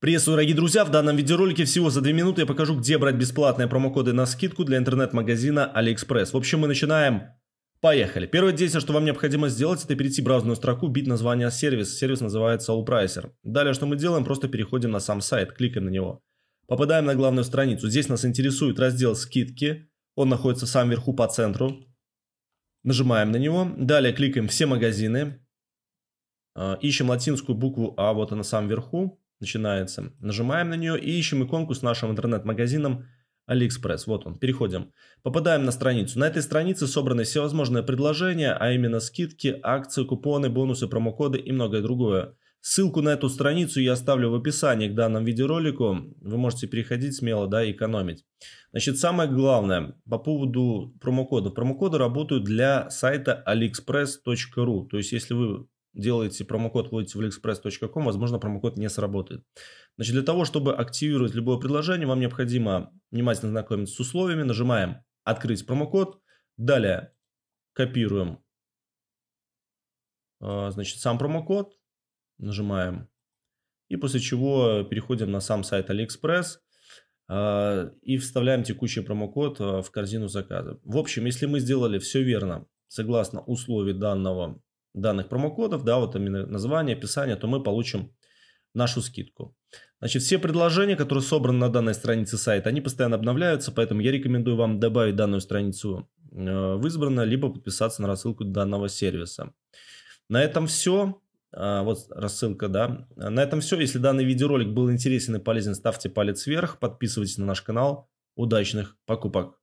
Приветствую, дорогие друзья! В данном видеоролике всего за 2 минуты я покажу, где брать бесплатные промокоды на скидку для интернет-магазина AliExpress. В общем, мы начинаем. Поехали. Первое действие, что вам необходимо сделать, это перейти в браузерную строку, бить название сервиса. Сервис называется AllPricer. Далее, что мы делаем, просто переходим на сам сайт, кликаем на него. Попадаем на главную страницу. Здесь нас интересует раздел «Скидки». Он находится сам самом верху по центру. Нажимаем на него. Далее кликаем «Все магазины». Э, ищем латинскую букву А, вот она в самом верху начинается. Нажимаем на нее и ищем иконку с нашим интернет-магазином AliExpress. Вот он, переходим. Попадаем на страницу. На этой странице собраны всевозможные предложения, а именно скидки, акции, купоны, бонусы, промокоды и многое другое. Ссылку на эту страницу я оставлю в описании к данному видеоролику. Вы можете переходить смело, да, и экономить. Значит, самое главное по поводу промокодов. Промокоды работают для сайта aliexpress.ru. То есть, если вы делаете промокод, вводите в aliexpress.com, возможно, промокод не сработает. Значит, для того, чтобы активировать любое предложение, вам необходимо внимательно знакомиться с условиями. Нажимаем «Открыть промокод». Далее копируем э, значит, сам промокод, нажимаем, и после чего переходим на сам сайт AliExpress э, и вставляем текущий промокод э, в корзину заказа. В общем, если мы сделали все верно, согласно условий данного данных промокодов, да, вот именно название, описание, то мы получим нашу скидку. Значит, все предложения, которые собраны на данной странице сайта, они постоянно обновляются, поэтому я рекомендую вам добавить данную страницу э, в избранное, либо подписаться на рассылку данного сервиса. На этом все. А, вот рассылка, да. На этом все. Если данный видеоролик был интересен и полезен, ставьте палец вверх, подписывайтесь на наш канал. Удачных покупок!